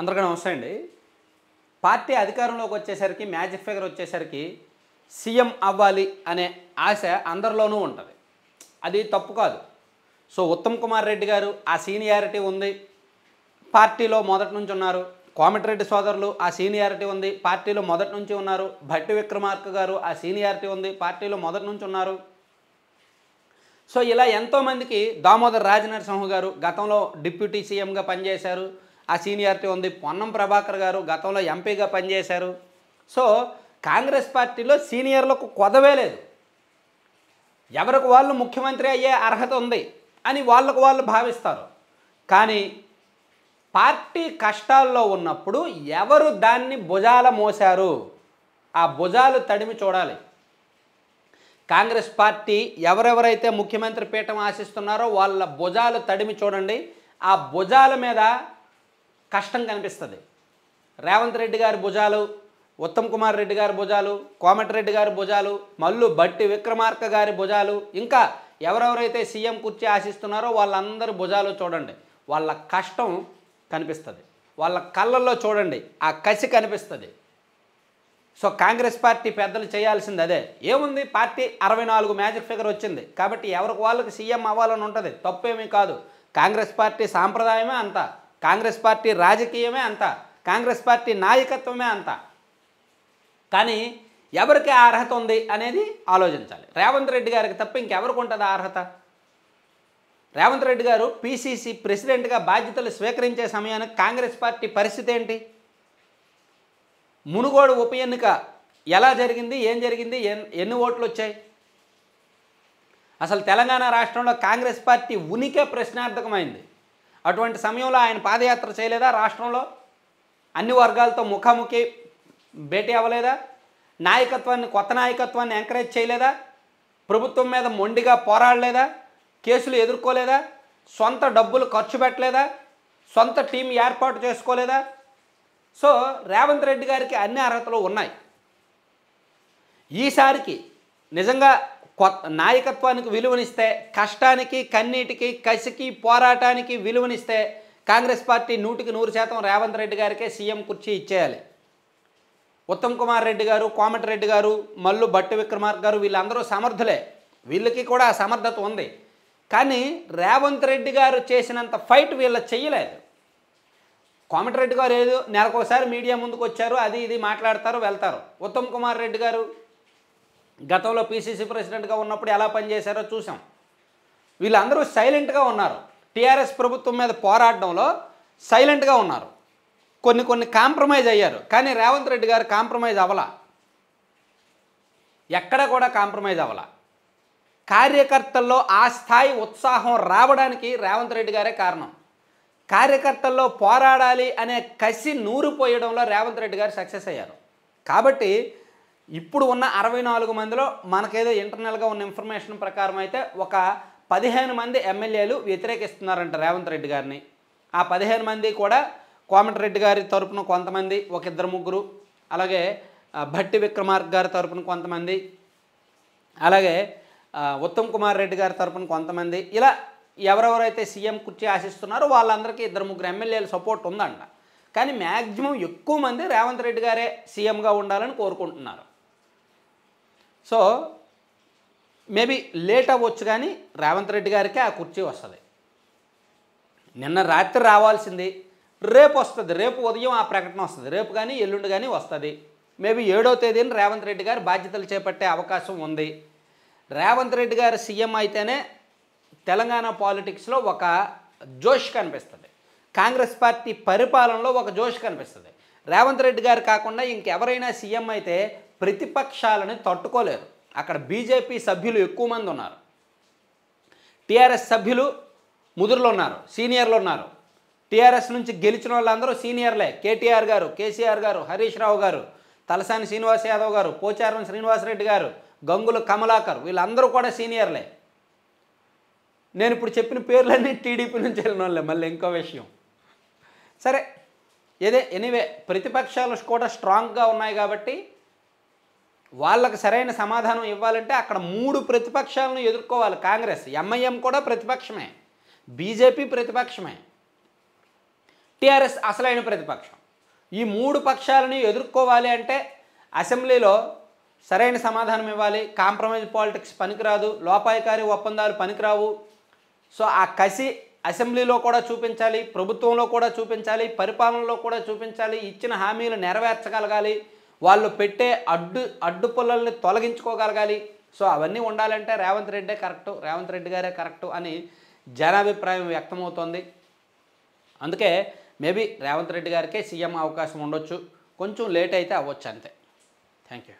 అందరికీ నమస్తే అండి పార్టీ అధికారంలోకి వచ్చేసరికి మ్యాజిక్ ఫిగర్ వచ్చేసరికి సీఎం అవ్వాలి అనే ఆశ అందరిలోనూ ఉంటుంది అది తప్పు కాదు సో ఉత్తమ్ కుమార్ రెడ్డి గారు ఆ సీనియారిటీ ఉంది పార్టీలో మొదటి నుంచి ఉన్నారు కోమటిరెడ్డి సోదరులు ఆ సీనియారిటీ ఉంది పార్టీలో మొదటి నుంచి ఉన్నారు భట్టి విక్రమార్క గారు ఆ సీనియారిటీ ఉంది పార్టీలో మొదటి నుంచి ఉన్నారు సో ఇలా ఎంతోమందికి దామోదర్ రాజనరసింహ గారు గతంలో డిప్యూటీ సీఎంగా పనిచేశారు ఆ సీనియారిటీ ఉంది పొన్నం ప్రభాకర్ గారు గతంలో ఎంపీగా పనిచేశారు సో కాంగ్రెస్ పార్టీలో సీనియర్లకు కొదవే లేదు ఎవరికి వాళ్ళు ముఖ్యమంత్రి అయ్యే అర్హత ఉంది అని వాళ్ళకు వాళ్ళు భావిస్తారు కానీ పార్టీ కష్టాల్లో ఉన్నప్పుడు ఎవరు దాన్ని భుజాల మోశారు ఆ భుజాలు తడిమి చూడాలి కాంగ్రెస్ పార్టీ ఎవరెవరైతే ముఖ్యమంత్రి పీఠం ఆశిస్తున్నారో వాళ్ళ భుజాలు తడిమి చూడండి ఆ భుజాల మీద కష్టం కనిపిస్తుంది రేవంత్ రెడ్డి గారి భుజాలు ఉత్తమ్ కుమార్ రెడ్డి గారి భుజాలు కోమటిరెడ్డి గారి భుజాలు మల్లు బట్టి విక్రమార్క గారి భుజాలు ఇంకా ఎవరెవరైతే సీఎం కుర్చీ ఆశిస్తున్నారో వాళ్ళందరి భుజాలు చూడండి వాళ్ళ కష్టం కనిపిస్తుంది వాళ్ళ కళ్ళల్లో చూడండి ఆ కసి కనిపిస్తుంది సో కాంగ్రెస్ పార్టీ పెద్దలు చేయాల్సింది అదే ఏముంది పార్టీ అరవై నాలుగు మ్యాజిక్ ఫిగర్ వచ్చింది కాబట్టి ఎవరికి వాళ్ళకి సీఎం అవ్వాలని ఉంటుంది తప్పేమీ కాదు కాంగ్రెస్ పార్టీ సాంప్రదాయమే అంతా కాంగ్రెస్ పార్టీ రాజకీయమే అంత కాంగ్రెస్ పార్టీ నాయకత్వమే అంత కానీ ఎవరికి అర్హత ఉంది అనేది ఆలోచించాలి రేవంత్ రెడ్డి గారికి తప్ప ఇంకెవరికి ఉంటుంది అర్హత రేవంత్ రెడ్డి గారు పీసీసీ ప్రెసిడెంట్గా బాధ్యతలు స్వీకరించే సమయానికి కాంగ్రెస్ పార్టీ పరిస్థితి ఏంటి మునుగోడు ఉప ఎన్నిక ఎలా జరిగింది ఏం జరిగింది ఎన్ని ఓట్లు వచ్చాయి అసలు తెలంగాణ రాష్ట్రంలో కాంగ్రెస్ పార్టీ ఉనికే ప్రశ్నార్థకమైంది అటువంటి సమయంలో ఆయన పాదయాత్ర చేయలేదా రాష్ట్రంలో అన్ని వర్గాలతో ముఖాముఖి భేటీ అవ్వలేదా నాయకత్వాన్ని కొత్త నాయకత్వాన్ని ఎంకరేజ్ చేయలేదా ప్రభుత్వం మీద మొండిగా పోరాడలేదా కేసులు ఎదుర్కోలేదా సొంత డబ్బులు ఖర్చు పెట్టలేదా సొంత టీం ఏర్పాటు చేసుకోలేదా సో రేవంత్ రెడ్డి గారికి అన్ని అర్హతలు ఉన్నాయి ఈసారికి నిజంగా కొత్త నాయకత్వానికి విలువనిస్తే కష్టానికి కన్నీటికి కసికి పోరాటానికి విలువనిస్తే కాంగ్రెస్ పార్టీ నూటికి నూరు శాతం రేవంత్ రెడ్డి గారికే సీఎం కుర్చీ ఇచ్చేయాలి ఉత్తమ్ కుమార్ రెడ్డి గారు కోమటిరెడ్డి గారు మల్లు బట్టి విక్రమార్క గారు వీళ్ళందరూ సమర్థులే వీళ్ళకి కూడా సమర్థత ఉంది కానీ రేవంత్ రెడ్డి గారు చేసినంత ఫైట్ వీళ్ళ చేయలేదు కోమటిరెడ్డి గారు ఏదో నెలకొకసారి మీడియా ముందుకు వచ్చారు అది ఇది మాట్లాడతారు వెళ్తారు ఉత్తమ్ కుమార్ రెడ్డి గారు గతంలో పీసీసీ ప్రెసిడెంట్గా ఉన్నప్పుడు ఎలా పనిచేశారో చూసాం వీళ్ళందరూ సైలెంట్గా ఉన్నారు టీఆర్ఎస్ ప్రభుత్వం మీద పోరాడడంలో సైలెంట్గా ఉన్నారు కొన్ని కొన్ని కాంప్రమైజ్ అయ్యారు కానీ రేవంత్ రెడ్డి గారు కాంప్రమైజ్ అవ్వలా ఎక్కడ కూడా కాంప్రమైజ్ అవ్వలా కార్యకర్తల్లో ఆ స్థాయి ఉత్సాహం రావడానికి రేవంత్ రెడ్డి గారే కారణం కార్యకర్తల్లో పోరాడాలి అనే కసి నూరు పోయడంలో రేవంత్ రెడ్డి గారు సక్సెస్ అయ్యారు కాబట్టి ఇప్పుడు ఉన్న అరవై నాలుగు మందిలో మనకేదో ఇంటర్నల్గా ఉన్న ఇన్ఫర్మేషన్ ప్రకారం అయితే ఒక పదిహేను మంది ఎమ్మెల్యేలు వ్యతిరేకిస్తున్నారంట రేవంత్ రెడ్డి గారిని ఆ పదిహేను మంది కూడా కోమటిరెడ్డి గారి తరపున కొంతమంది ఒక ఇద్దరు ముగ్గురు అలాగే భట్టి విక్రమార్క్ గారి తరపున కొంతమంది అలాగే ఉత్తమ్ కుమార్ రెడ్డి గారి తరపున కొంతమంది ఇలా ఎవరెవరైతే సీఎం కుర్చీ ఆశిస్తున్నారో వాళ్ళందరికీ ఇద్దరు ముగ్గురు ఎమ్మెల్యేలు సపోర్ట్ ఉందంట కానీ మ్యాక్సిమం ఎక్కువ మంది రేవంత్ రెడ్డి గారే సీఎంగా ఉండాలని కోరుకుంటున్నారు సో మేబీ లేట్ అవ్వచ్చు కానీ రేవంత్ రెడ్డి గారికే ఆ కుర్చీ వస్తుంది నిన్న రాత్రి రావాల్సింది రేపు వస్తుంది రేపు ఉదయం ఆ ప్రకటన వస్తుంది రేపు కానీ ఎల్లుండి కానీ వస్తుంది మేబీ ఏడో తేదీని రేవంత్ రెడ్డి గారు బాధ్యతలు చేపట్టే అవకాశం ఉంది రేవంత్ రెడ్డి గారు సీఎం అయితేనే తెలంగాణ పాలిటిక్స్లో ఒక జోష్ కనిపిస్తుంది కాంగ్రెస్ పార్టీ పరిపాలనలో ఒక జోష్ కనిపిస్తుంది రేవంత్ రెడ్డి గారు కాకుండా ఇంకెవరైనా సీఎం అయితే ప్రతిపక్షాలని తట్టుకోలేరు అక్కడ బీజేపీ సభ్యులు ఎక్కువ మంది ఉన్నారు టీఆర్ఎస్ సభ్యులు ముదురులు ఉన్నారు సీనియర్లు ఉన్నారు టీఆర్ఎస్ నుంచి గెలిచిన వాళ్ళందరూ సీనియర్లే కేటీఆర్ గారు కేసీఆర్ గారు హరీష్ రావు గారు తలసాని శ్రీనివాస్ యాదవ్ గారు పోచారం శ్రీనివాసరెడ్డి గారు గంగుల కమలాకర్ వీళ్ళందరూ కూడా సీనియర్లే నేను ఇప్పుడు చెప్పిన పేర్లన్నీ టీడీపీ నుంచి వెళ్ళిన వాళ్ళే మళ్ళీ ఇంకో విషయం సరే ఏదే ఎనీవే ప్రతిపక్షాలు కూడా స్ట్రాంగ్గా ఉన్నాయి కాబట్టి వాళ్ళకు సరైన సమాధానం ఇవ్వాలంటే అక్కడ మూడు ప్రతిపక్షాలను ఎదుర్కోవాలి కాంగ్రెస్ ఎంఐఎం కూడా ప్రతిపక్షమే బీజేపీ ప్రతిపక్షమే టీఆర్ఎస్ అసలైన ప్రతిపక్షం ఈ మూడు పక్షాలని ఎదుర్కోవాలి అంటే అసెంబ్లీలో సరైన సమాధానం ఇవ్వాలి కాంప్రమైజ్ పాలిటిక్స్ పనికిరాదు లోపాయకారి ఒప్పందాలు పనికిరావు సో ఆ కసి అసెంబ్లీలో కూడా చూపించాలి ప్రభుత్వంలో కూడా చూపించాలి పరిపాలనలో కూడా చూపించాలి ఇచ్చిన హామీలు నెరవేర్చగలగాలి వాళ్ళు పెట్టే అడ్డు అడ్డుపుల్లల్ని తొలగించుకోగలగాలి సో అవన్నీ ఉండాలంటే రేవంత్ రెడ్డే కరెక్టు రేవంత్ రెడ్డి గారే కరెక్టు అని జనాభిప్రాయం వ్యక్తమవుతోంది అందుకే మేబీ రేవంత్ రెడ్డి గారికే సీఎం అవకాశం ఉండొచ్చు కొంచెం లేట్ అయితే అవ్వచ్చు అంతే థ్యాంక్ యూ